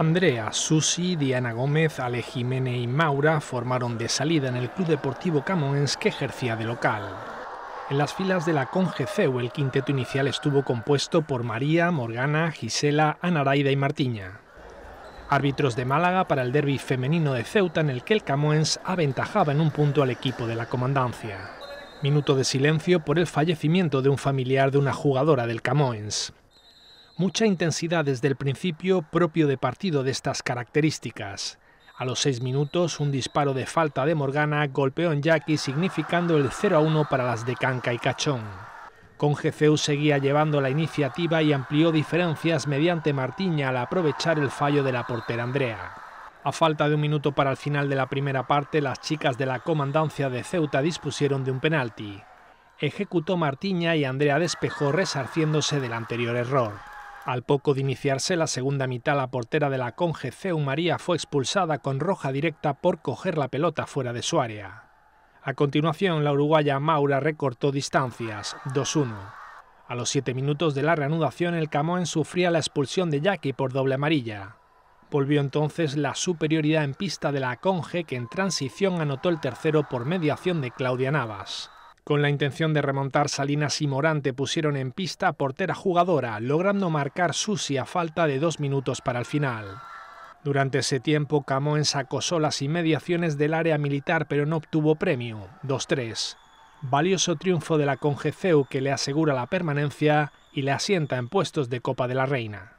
Andrea, Susi, Diana Gómez, Ale Jiménez y Maura formaron de salida en el Club Deportivo Camoens que ejercía de local. En las filas de la Congeceu el quinteto inicial estuvo compuesto por María, Morgana, Gisela, Anaraida y Martiña. Árbitros de Málaga para el derby femenino de Ceuta en el que el Camoens aventajaba en un punto al equipo de la comandancia. Minuto de silencio por el fallecimiento de un familiar de una jugadora del Camoens mucha intensidad desde el principio propio de partido de estas características. A los seis minutos, un disparo de falta de Morgana golpeó en Jackie significando el 0 a 1 para las de Canca y Cachón. Con Ceu seguía llevando la iniciativa y amplió diferencias mediante Martiña al aprovechar el fallo de la portera Andrea. A falta de un minuto para el final de la primera parte, las chicas de la comandancia de Ceuta dispusieron de un penalti. Ejecutó Martiña y Andrea despejó resarciéndose del anterior error. Al poco de iniciarse la segunda mitad, la portera de la Conge, Ceu María, fue expulsada con roja directa por coger la pelota fuera de su área. A continuación, la uruguaya Maura recortó distancias, 2-1. A los siete minutos de la reanudación, el Camoen sufría la expulsión de Jackie por doble amarilla. Volvió entonces la superioridad en pista de la Conge, que en transición anotó el tercero por mediación de Claudia Navas. Con la intención de remontar, Salinas y Morante pusieron en pista portera jugadora, logrando marcar Susi a falta de dos minutos para el final. Durante ese tiempo, Camoens acosó las inmediaciones del área militar, pero no obtuvo premio, 2-3. Valioso triunfo de la Congeceu que le asegura la permanencia y le asienta en puestos de Copa de la Reina.